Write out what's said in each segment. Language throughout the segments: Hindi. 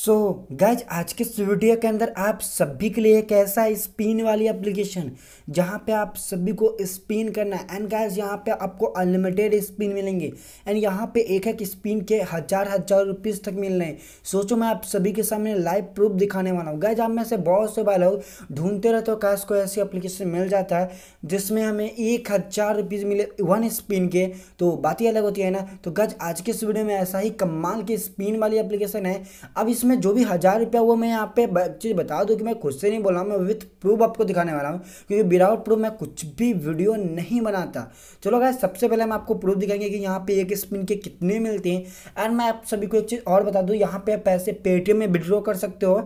सो so, गैज आज के इस वीडियो के अंदर आप सभी के लिए एक ऐसा स्पिन वाली एप्लीकेशन जहां पे आप सभी को स्पिन करना है एंड गैज यहां पे आपको अनलिमिटेड स्पिन मिलेंगे एंड यहां पे एक एक स्पिन के हज़ार हज़ार रुपीज़ तक मिल रहे हैं सोचो मैं आप सभी के सामने लाइव प्रूफ दिखाने वाला हूँ गैज आप में से बहुत से बार लोग ढूंढते रहते हो कैश को ऐसी एप्लीकेशन मिल जाता है जिसमें हमें एक हज़ार रुपीज़ मिले वन स्पिन के तो बात ही अलग होती है ना तो गज आज के इस वीडियो में ऐसा ही कमाल की स्पिन वाली एप्लीकेशन है अब इसमें में जो भी हज़ार रुपया वो मैं यहाँ पे चीज़ बता दूँ कि मैं खुद से नहीं बोला मैं विथ प्रूफ आपको दिखाने वाला हूँ क्योंकि विदाउट प्रूफ मैं कुछ भी वीडियो नहीं बनाता चलो गाय सबसे पहले मैं आपको प्रूफ दिखाएंगे कि यहाँ पे एक स्पिन के कितने मिलते हैं एंड मैं आप सभी को एक चीज़ और बता दूँ यहाँ पे पैसे पेटीएम में विड्रॉ कर सकते हो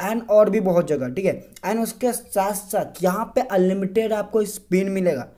एंड और भी बहुत जगह ठीक है एंड उसके साथ साथ यहाँ पर अनलिमिटेड आपको स्पिन मिलेगा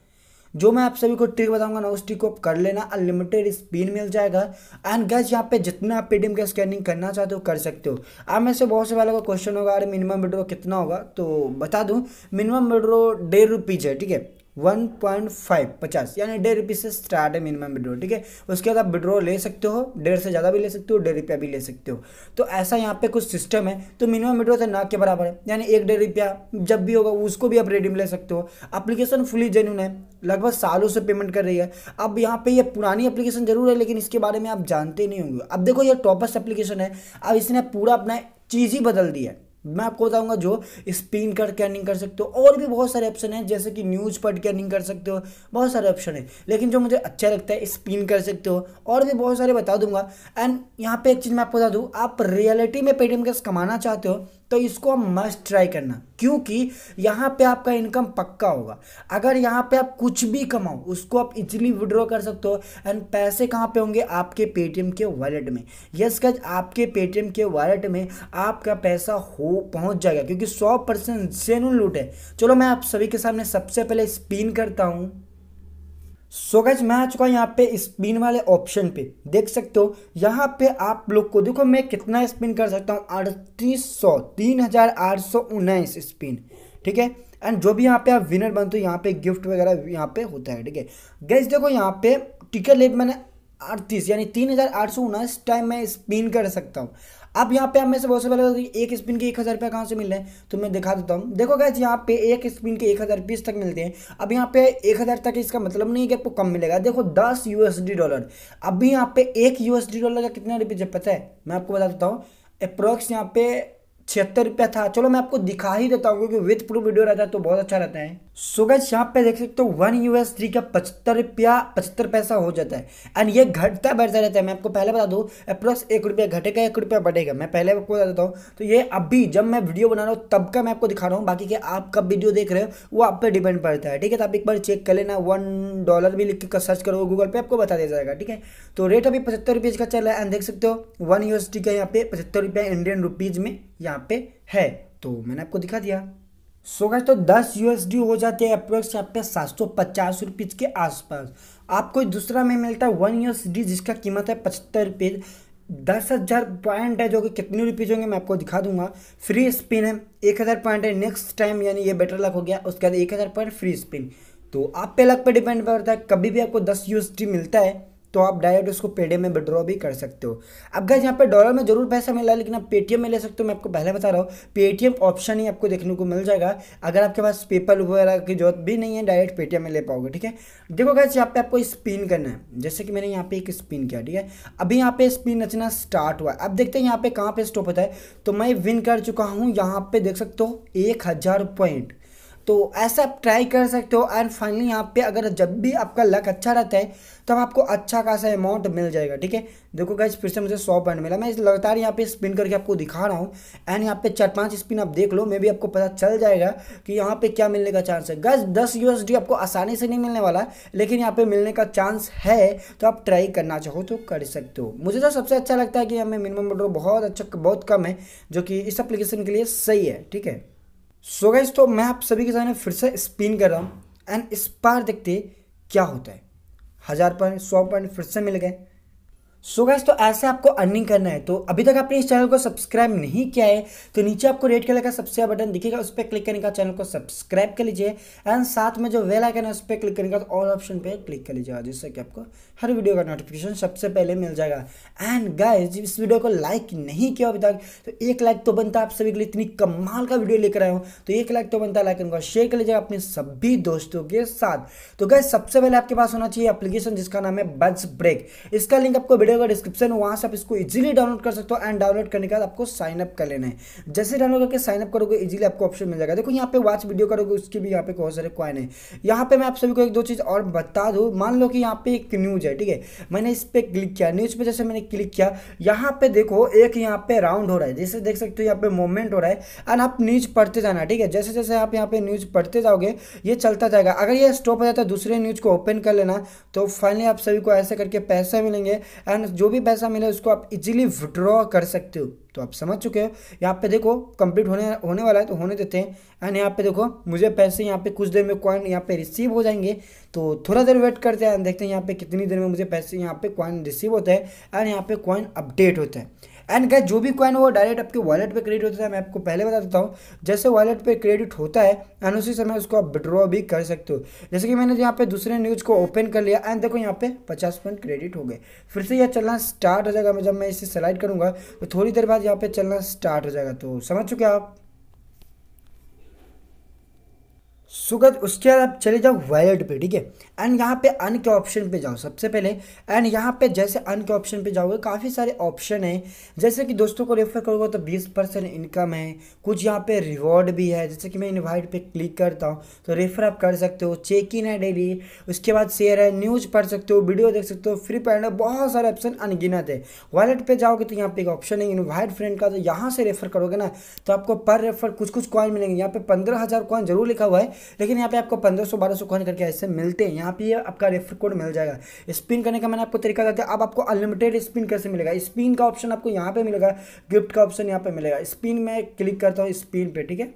जो मैं आप सभी को ट्रिक बताऊंगा ना उस ट्रिक को आप कर लेना अनलिमिटेड स्पीड मिल जाएगा एंड गैस यहाँ पे जितना आप पेटीएम का स्कैनिंग करना चाहते हो कर सकते हो आप में से बहुत से वालों का क्वेश्चन होगा अरे मिनिमम विड्रो कितना होगा तो बता दूँ मिनिमम विड्रो डेढ़ रुपीज़ है ठीक है वन पॉइंट फाइव पचास यानी डेढ़ रुपये से स्टार्ट है मिनिमम विड्रो ठीक है उसके बाद आप विड्रो ले सकते हो डेढ़ से ज़्यादा भी ले सकते हो डेढ़ रुपया भी ले सकते हो तो ऐसा यहाँ पे कुछ सिस्टम है तो मिनिमम विड्रो तो ना के बराबर है यानी एक डेढ़ रुपया जब भी होगा उसको भी आप रेडीम ले सकते हो अप्लीकेशन फुली जेन्यून है लगभग सालों से पेमेंट कर रही है अब यहाँ पे ये पुरानी एप्लीकेशन जरूर है लेकिन इसके बारे में आप जानते नहीं होंगे अब देखो ये टॉपस्ट एप्लीकेशन है अब इसने पूरा अपना चीज़ ही बदल दिया है मैं आपको बताऊंगा जो स्पिन करके अर्निंग कर सकते हो और भी बहुत सारे ऑप्शन हैं जैसे कि न्यूज़ पढ़ के अर्निंग कर सकते हो बहुत सारे ऑप्शन हैं लेकिन जो मुझे अच्छा लगता है स्पिन कर सकते हो और भी बहुत सारे बता दूंगा एंड यहाँ पे एक चीज़ मैं आपको बता दूँ आप रियलिटी में पेटीएम कैश कमाना चाहते हो तो इसको आप मस्ट ट्राई करना क्योंकि यहाँ पे आपका इनकम पक्का होगा अगर यहाँ पे आप कुछ भी कमाओ उसको आप इजिली विड्रॉ कर सकते हो एंड पैसे कहाँ पे होंगे आपके पेटीएम के वॉलेट में यस गज आपके पेटीएम के वॉलेट में आपका पैसा हो पहुँच जाएगा क्योंकि सौ परसेंट लूट है चलो मैं आप सभी के सामने सबसे पहले स्पिन करता हूँ सो गज मैं आ चुका हूँ यहाँ पे स्पिन वाले ऑप्शन पे देख सकते हो यहाँ पे आप लोग को देखो मैं कितना स्पिन कर सकता हूँ अड़तीस सौ तीन हजार आठ सौ उन्नीस स्पिन ठीक है एंड जो भी यहाँ पे आप विनर बनते हो यहाँ पे गिफ्ट वगैरह यहाँ पे होता है ठीक है गैस देखो यहाँ पे टिकट लेट मैंने अड़तीस यानी तीन हज़ार आठ सौ उन्नीस टाइम मैं स्पिन कर सकता हूँ अब यहाँ पे आप में से बहुत से पहले एक स्पिन के एक हज़ार रुपये कहाँ से मिल रहे हैं तो मैं दिखा देता हूँ देखो गैस यहाँ पे एक स्पिन के एक हज़ार बीस तक मिलते हैं अब यहाँ पे एक हज़ार तक इसका मतलब नहीं है कि आपको कम मिलेगा देखो दस डी डॉलर अभी यहाँ पे एक डी डॉलर का कितना रुपये जब पता है मैं आपको बता देता हूँ अप्रोक्स यहाँ पे छिहत्तर रुपया था चलो मैं आपको दिखा ही देता हूँ क्योंकि विथ प्रूफ वीडियो रहता है तो बहुत अच्छा रहता है सो so यहाँ पे देख सकते हो वन यूएस थ्री का पचहत्तर रुपया पचहत्तर पैसा हो जाता है एंड ये घटता बढ़ता रहता है मैं आपको पहले बता दूँ अप्रोक्स एक रुपया घटेगा एक रुपया बढ़ेगा मैं पहले आपको बता देता हूँ तो ये अभी जब मैं वीडियो बना रहा हूँ तब का मैं आपको दिखा रहा हूँ बाकी के आप कब वीडियो देख रहे हो वो आप पर डिपेंड पड़ता है ठीक है तो आप एक बार चेक कर लेना वन डॉलर भी लिख कर सर्च करो गूगल पे आपको बता दिया जाएगा ठीक है तो रेट अभी पचहत्तर रुपीज़ का चल रहा है एंड देख सकते हो वन यूएसडी का यहाँ पे पचहत्तर रुपया इंडियन रुपीज़ में यहाँ पे है तो मैंने आपको दिखा दिया सो तो दस यूएसडी हो जाते हैं अप्रोक्स यहाँ पे सात सौ पचास रुपीज़ के आसपास आपको दूसरा में मिलता है वन यूएसडी जिसका कीमत है पचहत्तर रुपीज़ दस हज़ार पॉइंट है जो कि कितने रुपीज़ होंगे मैं आपको दिखा दूंगा फ्री स्पिन है एक हज़ार पॉइंट है नेक्स्ट टाइम यानी ये बेटर लक हो गया उसके बाद एक हज़ार पॉइंट फ्री स्पिन तो आप पे लक पे डिपेंड करता है कभी भी आपको दस यू मिलता है तो आप डायरेक्ट उसको पेटीएम में विड्रॉ भी कर सकते हो अब गए यहाँ पे डॉलर में जरूर पैसा मिला लेकिन आप पेटीएम में ले सकते हो मैं आपको पहले बता रहा हूँ पेटीएम ऑप्शन ही आपको देखने को मिल जाएगा अगर आपके पास पेपल वगैरह की जरूरत भी नहीं है डायरेक्ट पेटीएम में ले पाओगे ठीक है देखो गैस यहाँ पे आपको स्पिन करना है जैसे कि मैंने यहाँ पे एक स्पिन किया ठीक है अभी यहाँ पे स्पिन रचना स्टार्ट हुआ अब देखते हैं यहाँ पे कहाँ पे स्टॉप होता है तो मैं विन कर चुका हूँ यहाँ पे देख सकते हो एक हज़ार पॉइंट तो ऐसा आप ट्राई कर सकते हो एंड फाइनली यहाँ पे अगर जब भी आपका लक अच्छा रहता है तो आपको अच्छा खासा अमाउंट मिल जाएगा ठीक है देखो गैस फिर से मुझे सौ पॉइंट मिला मैं इस लगातार यहाँ पे स्पिन करके आपको दिखा रहा हूँ एंड यहाँ पे चार पांच स्पिन आप देख लो मे भी आपको पता चल जाएगा कि यहाँ पे क्या मिलने का चांस है गैस दस यूएसडी आपको आसानी से नहीं मिलने वाला लेकिन यहाँ पे मिलने का चांस है तो आप ट्राई करना चाहो तो कर सकते हो मुझे तो सबसे अच्छा लगता है कि हमें मिनिमम ड्रो बहुत अच्छा बहुत कम है जो कि इस अप्लीकेशन के लिए सही है ठीक है सो गैस तो मैं आप सभी के सामने फिर से स्पिन कर रहा हूँ एंड इस बार देखते क्या होता है हज़ार पॉइंट सौ पॉइंट फिर से मिल गए सो so गैस तो ऐसे आपको अर्निंग करना है तो अभी तक आपने इस चैनल को सब्सक्राइब नहीं किया है तो नीचे आपको रेड कलर का सब्सक्राइब बटन दिखेगा उस पर क्लिक करने का चैनल को सब्सक्राइब कर लीजिए एंड साथ में जो वेल आइकन है उस पर क्लिक करने का ऑल ऑप्शन पे क्लिक कर लीजिएगा जिससे कि आपको हर वीडियो का नोटिफिकेशन सबसे पहले मिल जाएगा एंड गैस इस वीडियो को लाइक नहीं किया अभी तक तो एक लाइक तो बनता है आप सभी के लिए इतनी कमाल का वीडियो लेकर आए हो तो एक लाइक तो बनता लाइक उनका शेयर कर लीजिएगा अपने सभी दोस्तों के साथ तो गैस सबसे पहले आपके पास होना चाहिए अप्लीकेशन जिसका नाम है बज ब्रेक इसका लिंक आपको वीडियो वीडियो का डिस्क्रिप्शन है वहाँ से आप इसको इजीली डाउनलोड कर सकते हो एंड डाउनलोड करने के बाद आपको साइनअप कर लेना है जैसे डाउनलोड करके साइनअप करोगे इजीली आपको ऑप्शन मिल जाएगा देखो यहाँ पे वॉच वीडियो करोगे उसकी भी यहाँ पे बहुत सारे क्वाइन है यहाँ पे मैं आप सभी को एक दो चीज़ और बता दूँ मान लो कि यहाँ पे एक न्यूज़ है ठीक है मैंने इस पर क्लिक किया न्यूज़ पर जैसे मैंने क्लिक किया यहाँ पे देखो एक यहाँ पे राउंड हो रहा है जैसे देख सकते हो यहाँ पे मूवमेंट हो रहा है एंड आप न्यूज़ पढ़ते जाना ठीक है जैसे जैसे आप यहाँ पे न्यूज़ पढ़ते जाओगे ये चलता जाएगा अगर ये स्टॉप हो जाता है दूसरे न्यूज़ को ओपन कर लेना तो फाइनली आप सभी को ऐसे करके पैसे मिलेंगे एंड माइनस जो भी पैसा मिला उसको आप इजीली विड्रॉ कर सकते हो तो आप समझ चुके हो यहाँ पे देखो कंप्लीट होने होने वाला है तो होने देते हैं एंड यहाँ पे देखो मुझे पैसे यहाँ पे कुछ देर में कॉइन यहाँ पे रिसीव हो जाएंगे तो थोड़ा देर वेट करते हैं देखते हैं यहाँ पे कितनी देर में मुझे पैसे यहाँ पे कॉइन रिसीव होता है एंड यहाँ पे कॉइन अपडेट होता है एंड गैस जो भी कॉइन वो डायरेक्ट आपके वॉलेट पर क्रेडिट होता है मैं आपको पहले बता देता हूँ जैसे वॉलेट पर क्रेडिट होता है एंड उसी समय उसको आप विड्रॉ भी कर सकते हो जैसे कि मैंने यहाँ पे दूसरे न्यूज़ को ओपन कर लिया एंड देखो यहाँ पे पचास पॉइंट क्रेडिट हो गए फिर से यह चलना स्टार्ट हो जाएगा जब मैं इसे सेलेक्ट करूँगा तो थोड़ी देर बाद यहाँ पे चलना स्टार्ट हो जाएगा तो समझ चुके आप सुगत उसके बाद आप चले जाओ वैलेट पे ठीक है एंड यहाँ पे अन के ऑप्शन पे जाओ सबसे पहले एंड यहाँ पे जैसे अन के ऑप्शन पे जाओगे काफ़ी सारे ऑप्शन हैं जैसे कि दोस्तों को रेफर करोगे तो 20 परसेंट इनकम है कुछ यहाँ पे रिवॉर्ड भी है जैसे कि मैं इन्वाइट पे क्लिक करता हूँ तो रेफर आप कर सकते हो चेक इन है डेली उसके बाद शेयर है न्यूज़ पढ़ सकते हो वीडियो देख सकते हो फ्री पैंड बहुत सारे ऑप्शन अनगिनत है वैलेट पर जाओगे तो यहाँ पर एक ऑप्शन है इन्वाइट फ्रेंड का तो यहाँ से रेफर करोगे ना तो आपको पर रेफर कुछ कुछ कॉइन मिलेंगे यहाँ पे पंद्रह हज़ार कॉइन जरूर लिखा हुआ है लेकिन यहाँ पे आपको पंद्रह सौ बारह सौ कॉइन करके ऐसे मिलते हैं यहाँ पे आपका रेफर कोड मिल जाएगा स्पिन करने का मैंने आपको तरीका बताया अब आपको अनलिमिटेड स्पिन कैसे मिलेगा स्पिन का ऑप्शन आपको यहाँ पे मिलेगा गिफ्ट का ऑप्शन यहाँ पे मिलेगा स्पिन में क्लिक करता हूँ स्पिन पे ठीक है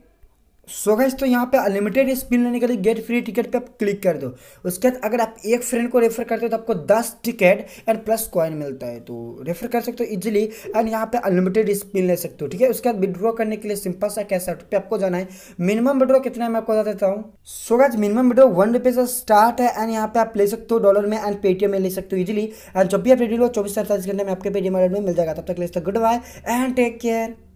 सो गैस तो यहाँ पे अनलिमिटेड स्पिन लेने के लिए गेट फ्री टिकट पे आप क्लिक कर दो उसके बाद अगर आप एक फ्रेंड को रेफर करते हो तो आपको दस टिकट एंड प्लस कॉइन मिलता है तो रेफर कर सकते हो इजीली एंड यहाँ पे अनलिमिटेड स्पिन ले सकते हो ठीक है उसके बाद विड्रॉ करने के लिए सिंपल सा कैसा पे आपको जाना है मिनिमम विड्रॉ कितना है मैं आपको बता देता हूँ so guys minimum withdraw one रुपये से स्टार्ट है एंड यहाँ पे आप ले सकते हो डॉलर में एंड पेटीएम में ले सकते हो इजिली एंड जब भी आप रेडी हो चौबीस अड़तालीस घंटे में आपके पेटीएम में मिल जाएगा तब तक ले सकते good bye and take care